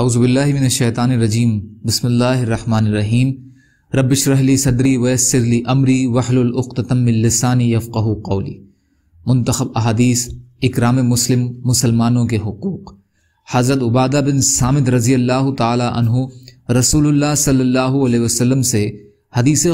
اعوذ باللہ من الشیطان الرجیم بسم اللہ الرحمن الرحیم رب اشرح لی صدری ویسر لی امری وحل العقتتم من لسانی یفقہ قولی منتخب احادیث اکرام مسلم مسلمانوں کے حقوق حضرت عبادہ بن سامد رضی اللہ تعالی عنہ رسول اللہ صلی اللہ علیہ وسلم سے حدیث